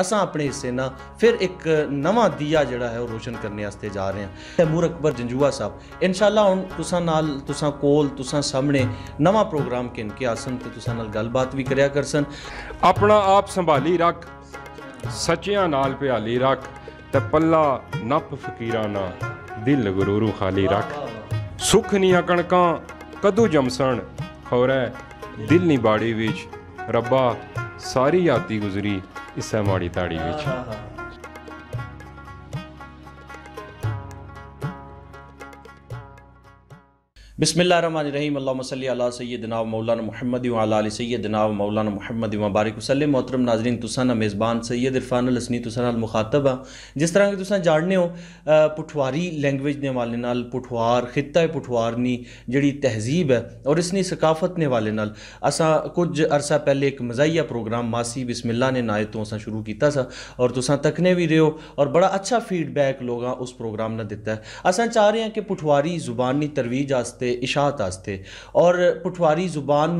ਅਸਾਂ ਆਪਣੇ ਹਿੱਸੇ ਨਾਲ ਫਿਰ ਇੱਕ ਨਵਾਂ ਦੀਆ ਜਿਹੜਾ ਹੈ ਉਹ ਰੋਸ਼ਨ ਕਰਨ ਵਾਸਤੇ ਜਾ ਰਹੇ ਹਾਂ ਤੈਮੂਰ ਅਕਬਰ ਜੰਜੂਆ ਸਾਹਿਬ ਇਨਸ਼ਾਅੱਲਾ ਹੁਣ ਤੁਸਾਂ ਨਾਲ ਤੁਸਾਂ ਕੋਲ ਤੁਸਾਂ ਸਾਹਮਣੇ ਨਵਾਂ ਪ੍ਰੋਗਰਾਮ ਕਿਨ ਕੇ ਆਸਨ ਤੇ ਤੁਸਾਂ ਨਾਲ ਗੱਲਬਾਤ ਵੀ ਕਰਿਆ ਕਰਸਨ ਆਪਣਾ ਆਪ ਸੰਭਾਲੀ ਰੱਖ ਸੱਚਿਆਂ ਨਾਲ ਪਿਆਲੀ ਰੱਖ ਤੇ ਪੱਲਾ ਨੱਪ ਫਕੀਰਾਂ ਨਾਲ ਦਿਲ ਗਰੂਰੂ ਖਾਲੀ ਰੱਖ ਸੁਖ ਨੀਆਂ ਕਣਕਾਂ ਕਦੋਂ ਜਮਸਣ ਹੈ ਦਿਲ ਨੀ ਬਾੜੀ ਵਿੱਚ ਰੱਬਾ ਸਾਰੀ ਯਾਤੀ ਗੁਜ਼ਰੀ ਇਸ ਮਾੜੀ ਤਾੜੀ ਵਿੱਚ बसमिल्लाम सैदना मौलाना महमद सैदना मौलाना महमद वबारक वसलम मोहतरम नाजरीन तुसाना मेज़बान सैयद इरफान हसनी तुसाना मुखातब हाँ जिस तरह के तुम जानने हो पुठवारी लैंग्वेज के हवाले नाल पुठवार खिता पुठवार नी जी तहजीब है और इसनी सकाफत ने हवाले नाल असा कुछ अरसा पहले एक मजाइया प्रोग्राम मासी बिस्मिल्ला ने नाए तो असा शुरू किया सा और तुसा तकने भी रहे हो और बड़ा अच्छा फीडबैक लोग उस प्रोग्राम ने दिता है असा चाह रहे हैं कि पुठवारी जुबानी तरवीज आस्ते इशात आस्ते और पटवारी जुबान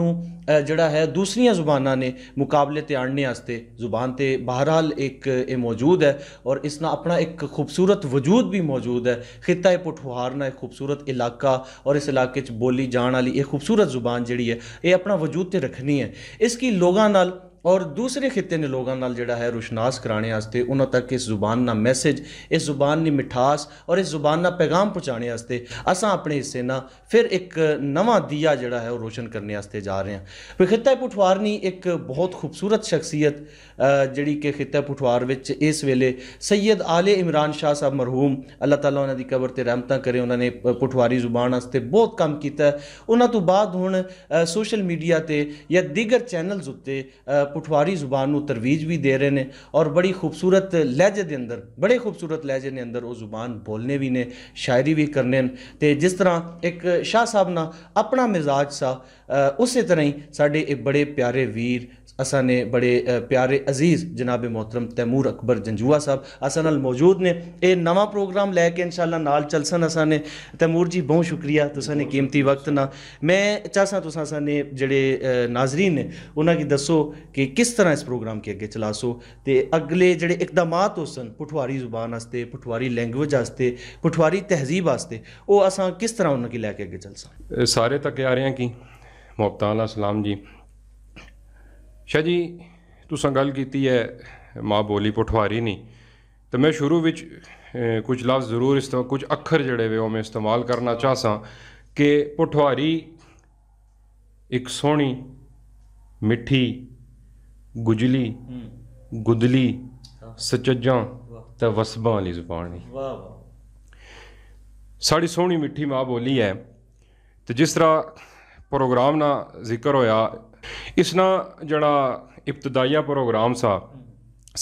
जड़ा है दूसरिया जुबाना ने मुकाबले ते आने आस्ते जुबान ते बहरहाल एक ए मौजूद है और इसना अपना एक खूबसूरत वजूद भी मौजूद है खिता है पठवारना एक खूबसूरत इलाका और इस इलाके बोली जाने वाली एक खूबसूरत जुबान जी है ये अपना वजूद तो रखनी है इसकी लोगों ਔਰ ਦੂਸਰੇ ਖਿੱਤੇ ਦੇ ਲੋਕਾਂ ਨਾਲ ਜਿਹੜਾ ਹੈ ਰੁਸ਼ਨਾਸ ਕਰਾਣੇ ਵਾਸਤੇ ਉਹਨਾਂ ਤੱਕ ਇਸ ਜ਼ੁਬਾਨ ਦਾ ਮੈਸੇਜ ਇਸ ਜ਼ੁਬਾਨ ਦੀ ਮਿਠਾਸ ਔਰ ਇਸ ਜ਼ੁਬਾਨ ਦਾ ਪੈਗਾਮ ਪਹੁੰਚਾਣੇ ਵਾਸਤੇ ਅਸਾਂ ਆਪਣੇ ਹਿੱਸੇ ਨਾਲ ਫਿਰ ਇੱਕ ਨਵਾਂ ਦੀਆ ਜਿਹੜਾ ਹੈ ਉਹ ਰੋਸ਼ਨ ਕਰਨੇ ਵਾਸਤੇ ਜਾ ਰਹੇ ਹਾਂ ਫਿਰ ਖਿੱਤਾ ਪੁਠਵਾਰਨੀ ਇੱਕ ਬਹੁਤ ਖੂਬਸੂਰਤ ਸ਼ਖਸੀਅਤ ਜਿਹੜੀ ਕਿ ਖਿੱਤਾ ਪੁਠਵਾਰ ਵਿੱਚ ਇਸ ਵੇਲੇ ਸੈਦ ਆਲੇ ਇਮਰਾਨ ਸ਼ਾਹ ਸਾਹਿਬ ਮਰਹੂਮ ਅੱਲਾਹ ਤਾਲਾ ਉਹਨਾਂ ਦੀ ਕਬਰ ਤੇ ਰਹਿਮਤਾਂ ਕਰੇ ਉਹਨਾਂ ਨੇ ਪੁਠਵਾਰੀ ਜ਼ੁਬਾਨ ਵਾਸਤੇ ਬਹੁਤ ਕੰਮ ਕੀਤਾ ਉਹਨਾਂ ਤੋਂ ਬਾਅਦ ਹੁਣ ਸੋਸ਼ਲ ਮੀਡੀਆ ਤੇ ਜਾਂ ਦੀਗਰ ਚੈਨਲਸ ਉੱਤੇ पुठवारी जुबान तरवीज भी दे रहे हैं और बड़ी खूबसूरत लहजे के अंदर बड़े खूबसूरत लहजे के अंदर वो जुबान बोलने भी ने शायरी भी करने तो जिस तरह एक शाह साहब ना अपना मिजाज सा उस तरह ही साढ़े एक बड़े प्यारे वीर असा ने बड़े प्यारे अजीज जनाब मोहतरम तैमूर अकबर जंजुआ साहब असा नाल मौजूद ने यह नवा प्रोग्राम लैके इन शाला नाल चल सन असा ने तैमूर जी बहुत शुक्रिया तुमने कीमती वक्त ना मैं चाहसा तुम असा ने जड़े नाजरीन ने उन्हें दसो कि ਕਿ ਕਿਸ ਤਰ੍ਹਾਂ ਇਸ ਪ੍ਰੋਗਰਾਮ ਕੇ ਅੱਗੇ ਚਲਾ ਸੋ ਤੇ ਅਗਲੇ ਜਿਹੜੇ ਇਕਦਮਾਤ ਹੋਸਨ ਪਠਵਾਰੀ ਜ਼ੁਬਾਨ ਵਾਸਤੇ ਪਠਵਾਰੀ ਲੈਂਗੁਏਜ ਵਾਸਤੇ ਪਠਵਾਰੀ ਤਹਿਜ਼ੀਬ ਵਾਸਤੇ ਉਹ ਅਸਾਂ ਕਿਸ ਤਰ੍ਹਾਂ ਉਹਨਾਂ ਕੀ ਲੈ ਕੇ ਅੱਗੇ ਚੱਲ ਸਾਰੇ ਤੱਕ ਆ ਰਹੇ ਹਾਂ ਕੀ ਮੁਹੱਬਤਾਂ ਦਾ ਸਲਾਮ ਜੀ ਸ਼ਾ ਜੀ ਤੁਸੀਂ ਗੱਲ ਕੀਤੀ ਹੈ ਮਾਂ ਬੋਲੀ ਪਠਵਾਰੀ ਨਹੀਂ ਤੇ ਮੈਂ ਸ਼ੁਰੂ ਵਿੱਚ ਕੁਝ ਲਫ਼ਜ਼ ਜ਼ਰੂਰ ਇਸ ਤੋਂ ਕੁਝ ਅੱਖਰ ਜਿਹੜੇ ਵੇ ਉਹ ਮੈਂ ਇਸਤੇਮਾਲ ਕਰਨਾ ਚਾਹਾਂ ਕਿ ਪਠਵਾਰੀ ਇੱਕ ਸੋਹਣੀ ਮਿੱਠੀ ਗੁਜਲੀ ਗੁਦਲੀ ਸਚਜਾਂ ਤੇ ਵਸਬਾਂ ਵਾਲੀ ਜ਼ੁਬਾਨ ਨਹੀਂ ਵਾਹ ਵਾਹ ਸਾਡੀ ਸੋਹਣੀ ਮਿੱਠੀ ਮਾਂ ਬੋਲੀ ਹੈ ਤੇ ਜਿਸ ਤਰ੍ਹਾਂ ਪ੍ਰੋਗਰਾਮ ਦਾ ਜ਼ਿਕਰ ਹੋਇਆ ਇਸ ਨਾਲ ਜਿਹੜਾ ਇਬਤਦਾਈਆ ਪ੍ਰੋਗਰਾਮ ਸਾ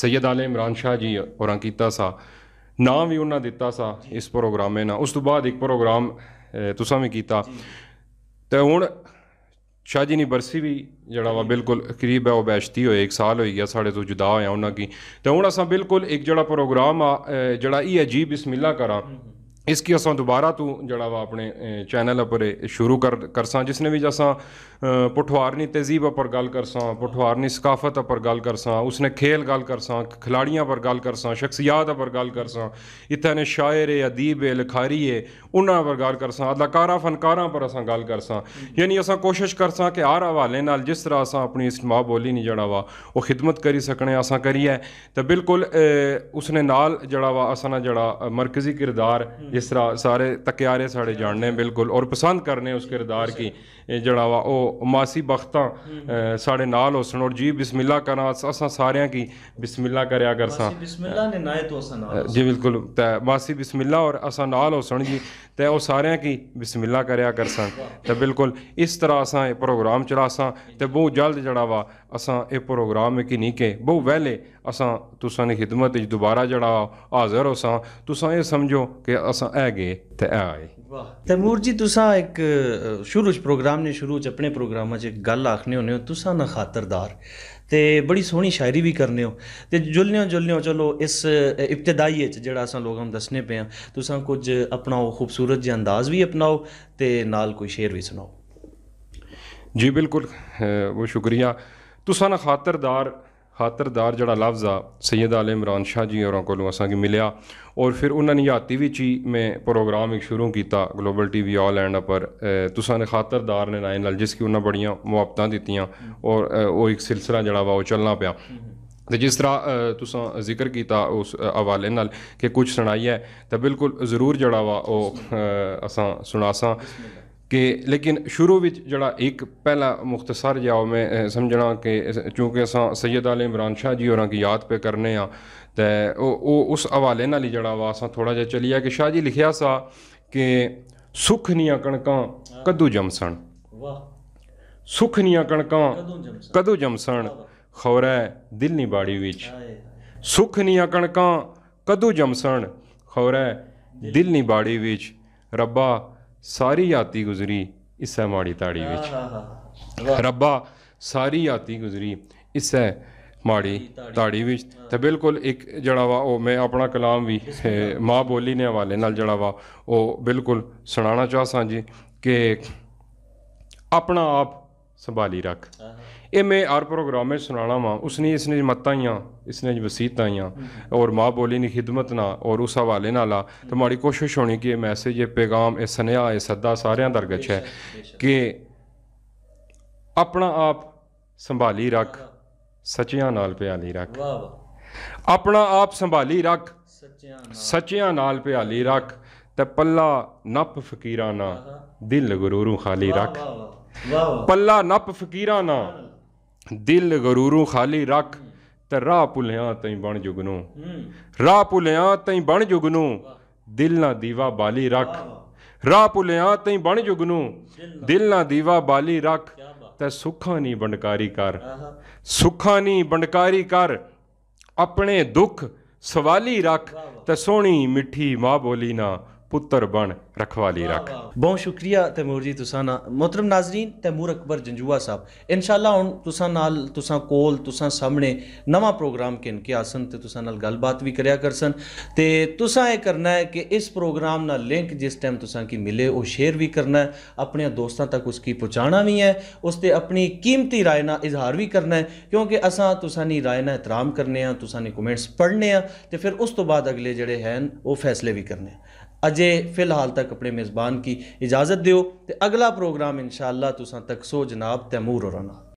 ਸੈਦ ਆਲੇ ਇਮਰਾਨ ਸ਼ਾਹ ਜੀ ਹੋਰਾਂ ਕੀਤਾ ਸਾ ਨਾਮ ਵੀ ਉਹਨਾਂ ਦਿੱਤਾ ਸਾ ਇਸ ਪ੍ਰੋਗਰਾਮੇ ਨਾਲ ਉਸ ਤੋਂ ਬਾਅਦ ਇੱਕ ਪ੍ਰੋਗਰਾਮ ਤੁਸੀਂ ਵੀ ਕੀਤਾ ਤੇ ਹੁਣ ਸ਼ਾਹਜੀ ਨੇ ਬਰਸੀ ਵੀ ਜਿਹੜਾ ਵਾ ਬਿਲਕੁਲ ਕਰੀਬ ਹੈ ਉਹ ਬੈਸ਼ਤੀ ਹੋਏ 1 ਸਾਲ ਹੋਈ ਗਿਆ ਸਾਡੇ ਤੋਂ ਜੁਦਾ ਹੋਇਆ ਉਹਨਾਂ ਕੀ ਤੇ ਹੁਣ ਅਸਾਂ ਬਿਲਕੁਲ ਇੱਕ ਜਿਹੜਾ ਪ੍ਰੋਗਰਾਮ ਆ ਜਿਹੜਾ ਇਹ ਅਜੀਬ ਬਿਸਮਿਲ੍ਲਾ ਕਰਾਂ ਇਸ ਕੀ ਅਸਾਂ ਦੁਬਾਰਾ ਤੋਂ ਜਿਹੜਾ ਵਾ ਆਪਣੇ ਚੈਨਲ ਉਪਰ ਸ਼ੁਰੂ ਕਰ ਕਰਸਾਂ ਜਿਸਨੇ ਵੀ ਜਸਾਂ ਪਠਵਾਰਨੀ ਤਹਿਜ਼ੀਬ ਉਪਰ ਗੱਲ ਕਰਸਾਂ ਪਠਵਾਰਨੀ ਸਕਾਫਤ ਉਪਰ ਗੱਲ ਕਰਸਾਂ ਉਸਨੇ ਖੇਲ ਗੱਲ ਕਰਸਾਂ ਖਿਲਾੜੀਆਂ ਉਪਰ ਗੱਲ ਕਰਸਾਂ ਸ਼ਖਸੀਅਤ ਉਪਰ ਗੱਲ ਕਰਸਾਂ ਨੇ ਸ਼ਾਇਰ ਅਦੀਬ ਇਹ ਉਹਨਾਂ ਉਪਰ ਗੱਲ ਕਰਸਾਂ ਅਦਾਕਾਰਾਂ ਫਨਕਾਰਾਂ ਉਪਰ ਅਸਾਂ ਗੱਲ ਕਰਸਾਂ ਯਾਨੀ ਅਸਾਂ ਕੋਸ਼ਿਸ਼ ਕਰਸਾਂ ਕਿ ਹਰ ਹਵਾਲੇ ਨਾਲ ਜਿਸ ਤਰ੍ਹਾਂ ਅਸਾਂ ਆਪਣੀ ਇਸ ਮਾਂ ਬੋਲੀ ਨਹੀਂ ਜਿਹੜਾ ਵਾ ਉਹ ਖਿਦਮਤ ਕਰੀ ਸਕਣੇ ਅਸਾਂ ਕਰੀਏ ਤਾਂ ਬਿਲਕੁਲ ਉਸਨੇ ਨਾਲ ਜਿਹੜਾ ਵਾ ਅਸਾਂ ਨਾਲ ਜਿਹੜਾ ਮਰਕਜ਼ੀ ਕਿਰਦਾਰ जिस तरह सारे तकियारे साढ़े जानने बिल्कुल और पसंद करने उस किरदार की जड़ा वा मासी बख्ता हम्म। साढ़े नाल होसन और जी बिस्मिल्ला करा अस सारे की बिस्मिल्ला कर सा तो जी बिल्कुल त मासी बिस्मिल्ला और असा नाल होसन जी ते ओह् सारे की बिस्मिल्ला कर सन ते बिल्कुल इस तरह असा प्रोग्राम चला सा ते बहुत जल्द जड़ा वा असा ये प्रोग्राम की नहीं के बहुत पहले ਅਸਾਂ ਤੁਸਾਂ ਦੀ ਖਿਦਮਤ ਵਿੱਚ ਦੁਬਾਰਾ ਜੜਾ ਹਾਜ਼ਰ ਹੋ ਸਾਂ ਤੁਸਾਂ ਇਹ ਸਮਝੋ ਕਿ ਅਸਾਂ ਹੈ ਗਏ ਤੇ ਆਏ ਵਾਹ ਤੈਮੂਰ ਜੀ ਤੁਸਾਂ ਇੱਕ ਸ਼ੁਰੂ ਵਿੱਚ ਪ੍ਰੋਗਰਾਮ ਨੇ ਸ਼ੁਰੂ ਵਿੱਚ ਆਪਣੇ ਪ੍ਰੋਗਰਾਮਾਂ 'ਚ ਗੱਲ ਆਖਨੇ ਹੋਨੇ ਹੋ ਤੁਸਾਂ ਨਾ ਖਾਤਰਦਾਰ ਤੇ ਬੜੀ ਸੋਹਣੀ ਸ਼ਾਇਰੀ ਵੀ ਕਰਨੇ ਹੋ ਤੇ ਜੁਲਨੇ ਹੋ ਜੁਲਨੇ ਚਲੋ ਇਸ ਇbtedਾਈ ਚ ਜਿਹੜਾ ਅਸਾਂ ਲੋਕਾਂ ਨੂੰ ਦੱਸਨੇ ਪਿਆ ਤੁਸਾਂ ਕੁਝ ਆਪਣਾਓ ਖੂਬਸੂਰਤ ਜਿਹਾ ਅੰਦਾਜ਼ ਵੀ ਅਪਣਾਓ ਤੇ ਨਾਲ ਕੋਈ ਸ਼ੇਰ ਵੀ ਸੁਣਾਓ ਜੀ ਬਿਲਕੁਲ ਉਹ ਸ਼ੁਕਰੀਆ ਤੁਸਾਂ ਨਾ ਖਾਤਰਦਾਰ ਖਾਤਰदार ਜਿਹੜਾ ਲਫ਼ਜ਼ ਆ ਸੈਦ ਆਲ ਇਮਰਾਨ ਸ਼ਾਹ ਜੀ ਹੋਰਾਂ ਕੋਲੋਂ ਅਸਾਂ ਕਿ ਮਿਲਿਆ ਔਰ ਫਿਰ ਉਹਨਾਂ ਨੇ ਯਾਤੀ ਵਿੱਚ ਹੀ ਮੈਂ ਪ੍ਰੋਗਰਾਮ ਇੱਕ ਸ਼ੁਰੂ ਕੀਤਾ global TV all and upper ਤੁਸਾਂ ਨੇ ਖਾਤਰਦਾਰ ਨੇ ਨਾਲ ਜਿਸ ਕੀ ਉਹਨਾਂ ਬੜੀਆਂ ਮੁਆਬਤਾਂ ਦਿੱਤੀਆਂ ਔਰ ਉਹ ਇੱਕ ਸਿਲਸਿਲਾ ਜਿਹੜਾ ਵਾ ਉਹ ਚੱਲਣਾ ਪਿਆ ਤੇ ਜਿਸ ਤਰ੍ਹਾਂ ਤੁਸੀਂ ਜ਼ਿਕਰ ਕੀਤਾ ਉਸ ਹਵਾਲੇ ਨਾਲ ਕਿ ਕੁਝ ਸੁਣਾਈ ਹੈ ਤਾਂ ਬਿਲਕੁਲ ਜ਼ਰੂਰ ਜਿਹੜਾ ਵਾ ਉਹ ਅਸਾਂ ਸੁਣਾਸਾਂ ਕਿ ਲੇਕਿਨ ਸ਼ੁਰੂ ਵਿੱਚ ਜਿਹੜਾ ਇੱਕ ਪਹਿਲਾ ਮੁਖਤਸਰ ਜਾਓ ਮੈਂ ਸਮਝਣਾ ਕਿ ਕਿਉਂਕਿ ਅਸਾਂ ਸੈਦ ਅਲ ਇਮਰਾਨ ਸ਼ਾਹ ਜੀ ਹੋਰਾਂ ਦੀ ਯਾਦ ਪੇ ਕਰਨੇ ਆ ਤੇ ਉਹ ਉਹ ਉਸ ਹਵਾਲੇ ਨਾਲ ਹੀ ਜਿਹੜਾ ਵਾ ਅਸਾਂ ਥੋੜਾ ਜਿਹਾ ਚਲੀਆ ਕਿ ਸ਼ਾਹ ਜੀ ਲਿਖਿਆ ਸਾ ਕਿ ਸੁਖ ਨੀਆਂ ਕਣਕਾਂ ਕਦੋਂ ਜਮਸਣ ਵਾਹ ਸੁਖ ਨੀਆਂ ਕਣਕਾਂ ਕਦੋਂ ਜਮਸਣ ਖੌਰਾ ਦਿਲ ਨਹੀਂ ਬਾੜੀ ਵਿੱਚ ਸੁਖ ਨੀਆਂ ਕਣਕਾਂ ਕਦੋਂ ਜਮਸਣ ਖੌਰਾ ਦਿਲ ਨਹੀਂ ਬਾੜੀ ਵਿੱਚ ਰੱਬਾ ਸਾਰੀ ਯਾਤੀ ਗੁਜ਼ਰੀ ਇਸੈ ਮਾੜੀ ਤਾੜੀ ਵਿੱਚ ਰੱਬਾ ਸਾਰੀ ਯਾਤੀ ਗੁਜ਼ਰੀ ਇਸੈ ਮਾੜੀ ਤਾੜੀ ਵਿੱਚ ਤੇ ਬਿਲਕੁਲ ਇੱਕ ਜਿਹੜਾ ਵਾ ਉਹ ਮੈਂ ਆਪਣਾ ਕਲਾਮ ਵੀ ਮਾਂ ਬੋਲੀ ਨੇ ਹਵਾਲੇ ਨਾਲ ਜਿਹੜਾ ਵਾ ਉਹ ਬਿਲਕੁਲ ਸੁਣਾਉਣਾ ਚਾਹਾਂ ਜੀ ਕਿ ਆਪਣਾ ਆਪ ਸੰਭਾਲੀ ਰੱਖ ਇਹ ਮੈਂ ਹਰ ਪ੍ਰੋਗਰਾਮ ਵਿੱਚ ਸੁਣਾਣਾ ਵਾਂ ਉਸਨੇ ਇਸਨੇ ਮਤਾਈਆਂ ਇਸਨੇ ਵਸੀਤਾਈਆਂ ਔਰ ਮਾਂ ਬੋਲੀ ਦੀ ਖਿਦਮਤ ਨਾਲ ਔਰ ਉਸ ਹਵਾਲੇ ਨਾਲ ਆ ਤੇ ਮਾੜੀ ਕੋਸ਼ਿਸ਼ ਹੋਣੀ ਕਿ ਇਹ ਮੈਸੇਜ ਇਹ ਪੈਗਾਮ ਇਹ ਸੁਨੇਹਾ ਇਹ ਸੱਦਾ ਸਾਰਿਆਂ ਦਰਗਛ ਹੈ ਕਿ ਆਪਣਾ ਆਪ ਸੰਭਾਲੀ ਰੱਖ ਸੱਚਿਆਂ ਨਾਲ ਪਿਆਲੀ ਰੱਖ ਵਾਹ ਵਾਹ ਆਪਣਾ ਆਪ ਸੰਭਾਲੀ ਰੱਖ ਸੱਚਿਆਂ ਨਾਲ ਪਿਆਲੀ ਰੱਖ ਤੇ ਪੱਲਾ ਨੱਪ ਫਕੀਰਾਂ ਨਾ ਦਿਲ ਗਰੂਰੂ ਖਾਲੀ ਰੱਖ ਪੱਲਾ ਨੱਪ ਫਕੀਰਾਂ ਨਾ ਦਿਲ ਗਰੂਰੂ ਖਾਲੀ ਰੱਖ ਤੇ ਰਾਹ ਭੁਲਿਆ ਤਈ ਬਣ ਜੁਗਨੂ ਰਾਹ ਭੁਲਿਆ ਤਈ ਬਣ ਜੁਗਨੂ ਦਿਲ ਨਾ ਦੀਵਾ ਬਾਲੀ ਰੱਖ ਰਾਹ ਭੁਲਿਆ ਤਈ ਬਣ ਜੁਗਨੂ ਦਿਲ ਨਾ ਦੀਵਾ ਬਾਲੀ ਰੱਖ ਤੈ ਸੁੱਖਾਂ ਨਹੀਂ ਬੰਡਕਾਰੀ ਕਰ ਸੁੱਖਾਂ ਨਹੀਂ ਬੰਡਕਾਰੀ ਕਰ ਆਪਣੇ ਦੁੱਖ ਸਵਾਲੀ ਰੱਖ ਤੇ ਸੋਹਣੀ ਮਿੱਠੀ ਮਾਂ ਬੋਲੀ ਨਾ ਪੁੱਤਰ ਬਣ ਰਖਵਾਲੀ ਰੱਖ ਬਹੁਤ ਸ਼ੁਕਰੀਆ ਤੈਮੂਰ ਜੀ ਤੁਸਾਂ ਨਾ ਮੁਹਤਰਮ ਨਾਜ਼ਰੀਨ ਤੈਮੂਰ ਅਕਬਰ ਜੰਜੂਆ ਸਾਹਿਬ ਇਨਸ਼ਾਅੱਲਾ ਹੁਣ ਤੁਸਾਂ ਨਾਲ ਤੁਸਾਂ ਕੋਲ ਤੁਸਾਂ ਸਾਹਮਣੇ ਨਵਾਂ ਪ੍ਰੋਗਰਾਮ ਕਿਨ ਕੇ ਆਸਨ ਤੇ ਤੁਸਾਂ ਨਾਲ ਗੱਲਬਾਤ ਵੀ ਕਰਿਆ ਕਰਸਨ ਤੇ ਤੁਸਾਂ ਇਹ ਕਰਨਾ ਹੈ ਕਿ ਇਸ ਪ੍ਰੋਗਰਾਮ ਨਾਲ ਲਿੰਕ ਜਿਸ ਟਾਈਮ ਤੁਸਾਂ ਕੀ ਮਿਲੇ ਉਹ ਸ਼ੇਅਰ ਵੀ ਕਰਨਾ ਹੈ ਆਪਣੇ ਦੋਸਤਾਂ ਤੱਕ ਉਸ ਕੀ ਪਹੁੰਚਾਣਾ ਵੀ ਹੈ ਉਸ ਤੇ ਆਪਣੀ ਕੀਮਤੀ رائے ਨਾਲ ਇਜ਼ਹਾਰ ਵੀ ਕਰਨਾ ਹੈ ਕਿਉਂਕਿ ਅਸਾਂ ਤੁਸਾਂ ਦੀ رائے ਨਾਲ ਇਤਰਾਮ ਕਰਨੇ ਆ ਤੁਸਾਂ ਨੇ ਕਮੈਂਟਸ ਪੜ੍ਹਨੇ ਆ ਤੇ ਫਿਰ ਉਸ ਤੋਂ ਬਾਅਦ ਅਗਲੇ ਜਿਹੜੇ ਹਨ ਉਹ ਫੈਸਲੇ ਵੀ ਕਰਨੇ ਆ ਅਜੇ ਫਿਲਹਾਲ ਤੱਕ ਆਪਣੇ ਮੇਜ਼ਬਾਨ ਕੀ ਇਜਾਜ਼ਤ ਦਿਓ ਤੇ ਅਗਲਾ ਪ੍ਰੋਗਰਾਮ ਇਨਸ਼ਾਅੱਲਾ ਤੁਸਾਂ ਤੱਕ ਸੋ ਜਨਾਬ ਤੈਮੂਰ ਹੋਰਾਂ ਨਾਲ